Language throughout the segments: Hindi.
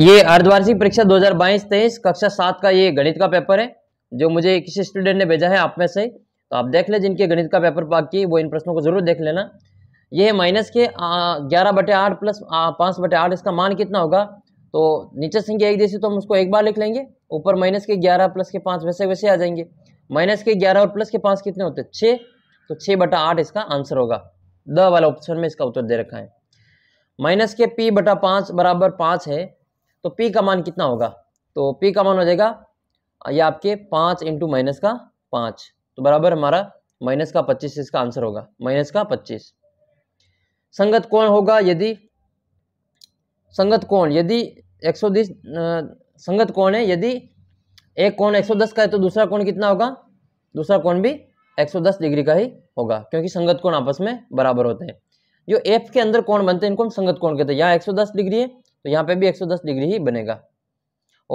ये अर्धवार्षिक परीक्षा 2022-23 कक्षा सात का ये गणित का पेपर है जो मुझे किसी स्टूडेंट ने भेजा है आप में से तो आप देख ले जिनके गणित का पेपर बाकी वो इन प्रश्नों को जरूर देख लेना ये है माइनस के ग्यारह बटे आठ प्लस पाँच बटे आठ इसका मान कितना होगा तो नीचे संख्या एक जैसी तो हम उसको एक बार लिख लेंगे ऊपर माइनस के ग्यारह प्लस के पाँच वैसे वैसे आ जाएंगे माइनस के ग्यारह और प्लस के पाँच कितने होते हैं छः तो छः बटा आठ इसका आंसर होगा द वाला ऑप्शन में इसका उत्तर दे रखा है माइनस के पी बटा पाँच बराबर पाँच है तो पी का मान कितना होगा तो पी का मान हो जाएगा ये आपके पाँच इंटू माइनस का पाँच तो बराबर हमारा माइनस का पच्चीस इसका आंसर होगा माइनस का पच्चीस संगत कौन होगा यदि संगत कोण यदि एक सौ दस संगत कोण है यदि एक सौ 110 का है तो दूसरा कौन कितना होगा दूसरा कौन भी 110 डिग्री का ही होगा क्योंकि संगत कोण आपस में बराबर होते हैं जो एफ के अंदर कौन बनते हैं इनको हम संगत कोण कहते हैं यहाँ 110 डिग्री है तो यहाँ पे भी 110 डिग्री ही बनेगा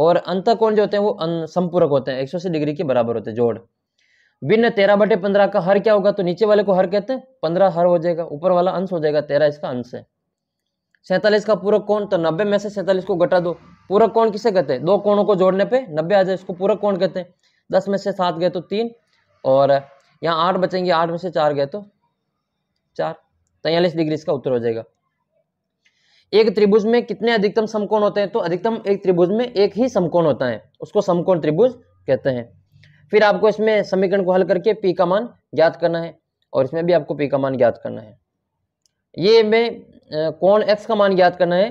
और अंत कोण जो होते हैं वो अं, संपूरक होते हैं एक डिग्री के बराबर होते हैं जोड़ भिन्न तेरह बटे पंद्रह का हर क्या होगा तो नीचे वाले को हर कहते हैं पंद्रह हर हो जाएगा ऊपर वाला अंश हो जाएगा तेरह इसका अंश है सैंतालीस का पूरक कोण तो नब्बे में से सैंतालीस को घटा दो पूरक कोण किसे कहते हैं दो कोणों को जोड़ने पे नब्बे आ जाए इसको पूरक कोण कहते हैं दस में से सात गए तो तीन और यहाँ आठ बचेंगे आठ में से चार गए तो चार तैयलीस डिग्री इसका उत्तर हो जाएगा एक त्रिभुज में कितने अधिकतम समकोण होते हैं तो अधिकतम एक त्रिभुज में एक ही समकोण होता है उसको समकोण त्रिभुज कहते हैं फिर आपको इसमें समीकरण को हल करके पी का मान ज्ञात करना है और इसमें भी आपको पी का मान ज्ञात करना है ये में कोण एक्स का मान ज्ञात करना है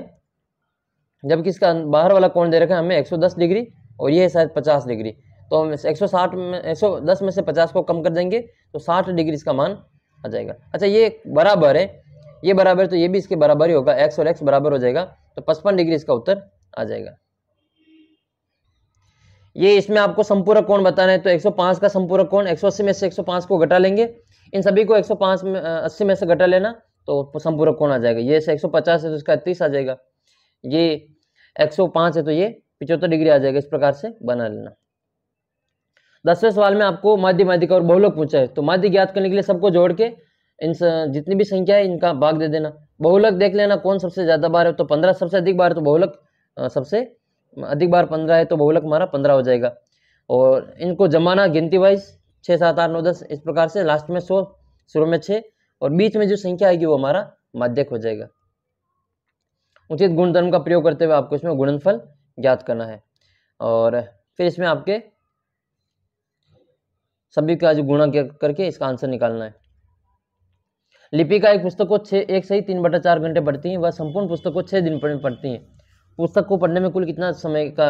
जबकि इसका बाहर वाला कोण दे रखा है हमें 110 डिग्री और ये है शायद 50 डिग्री तो हम 160 में 110 में से 50 को कम कर देंगे तो 60 डिग्री इसका मान आ जाएगा अच्छा ये बराबर है ये बराबर तो ये भी इसके बराबर ही होगा एक्स और एक्स बराबर हो जाएगा तो पचपन डिग्री इसका उत्तर आ जाएगा ये इसमें आपको संपूरक कोण बताना है तो 105 का संपूरक कोण 180 में से 105 को घटा लेंगे इन सभी को 105 में 80 में से घटा लेना तो संपूरक कोण आ जाएगा ये से 150 है तो इसका तीस आ जाएगा ये 105 है तो ये पिचहत्तर डिग्री आ जाएगा इस प्रकार से बना लेना दसवें सवाल में आपको माध्य माध्यिका और बहुलोक पूछा है तो माध्य ज्ञात करने के लिए सबको जोड़ के इन जितनी भी संख्या है इनका भाग दे देना बहुलक देख लेना कौन सबसे ज़्यादा बार है तो पंद्रह सबसे अधिक बार तो बहुलक सबसे अधिक बार पंद्रह है तो बहुलक हमारा पंद्रह हो जाएगा और इनको जमाना गिनती वाइज छः सात आठ नौ दस इस प्रकार से लास्ट में सौ शुरू में छः और बीच में जो संख्या आएगी वो हमारा माध्यक हो जाएगा उचित गुणधर्म का प्रयोग करते हुए आपको इसमें गुणनफल ज्ञात करना है और फिर इसमें आपके सभी का जो गुणा करके इसका आंसर निकालना है लिपिका एक पुस्तक को छः एक से ही तीन बटा चार घंटे पढ़ती हैं वह संपूर्ण पुस्तक को छः दिन में पढ़ती हैं पुस्तक को पढ़ने में कुल कितना समय का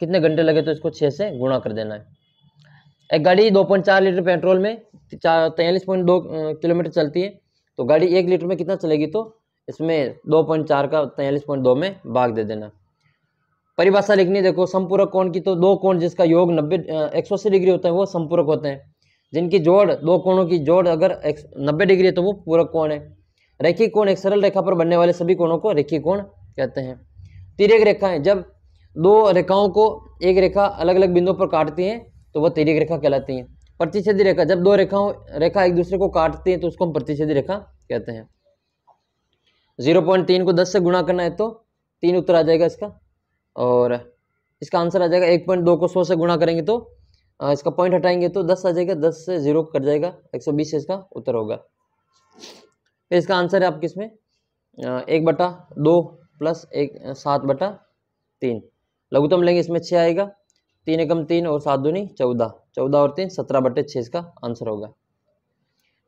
कितने घंटे लगे तो इसको छः से गुणा कर देना है एक गाड़ी दो पॉइंट चार लीटर पेट्रोल में चार तैयलीस पॉइंट दो किलोमीटर चलती है तो गाड़ी एक लीटर में कितना चलेगी तो इसमें दो पॉइंट चार का तैयलीस पॉइंट दो में भाग दे देना परिभाषा लिखनी देखो संपूरक कोण की तो दो कोण जिसका योग नब्बे एक सौ अस्सी डिग्री होता है वो संपूरक होते हैं जिनकी जोड़ दो कोणों की जोड़ अगर नब्बे डिग्री है तो वो पूरक कोण है रेखी कोण एक सरल रेखा पर बनने वाले सभी कोणों को रेखी कोण कहते हैं तिरेक रेखाएं जब दो रेखाओं को एक रेखा अलग अलग बिंदुओं पर काटती हैं तो वह तिरेक रेखा कहलाती हैं प्रतिच्छेदी रेखा जब दो रेखाओं रेखा एक दूसरे को काटती है तो उसको हम प्रतिच्छेदी रेखा कहते हैं जीरो पॉइंट तीन को दस से गुणा करना है तो तीन उत्तर आ जाएगा इसका और इसका आंसर आ जाएगा एक पॉइंट दो को सौ से गुणा करेंगे तो हाँ, इसका पॉइंट हटाएंगे तो दस आ जाएगा दस से जीरो कट जाएगा एक सौ बीस इसका उत्तर होगा फिर इसका आंसर है आपके इसमें एक बटा दो प्लस एक सात बटा तीन लघुतम लेंगे इसमें छः आएगा तीन एकम तीन और सात दूनी चौदह चौदह और तीन सत्रह बटे छः इसका आंसर होगा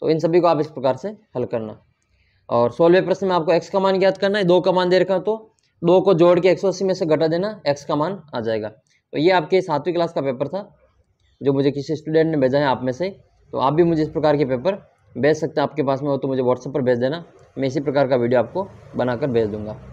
तो इन सभी को आप इस प्रकार से हल करना और सोलहवें प्रश्न में आपको एक्स का मान ज्ञात करना है दो का मान दे रखा तो दो को जोड़ के एक में से घटा देना एक्स का मान आ जाएगा तो ये आपके सातवीं क्लास का पेपर था जो मुझे किसी स्टूडेंट ने भेजा है आप में से तो आप भी मुझे इस प्रकार के पेपर भेज सकते हैं आपके पास में हो तो मुझे व्हाट्सएप पर भेज देना मैं इसी प्रकार का वीडियो आपको बनाकर भेज दूँगा